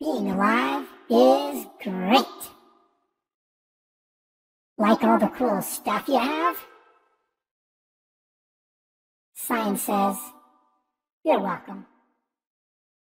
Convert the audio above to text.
Being alive is great. Like all the cool stuff you have? Science says, you're welcome.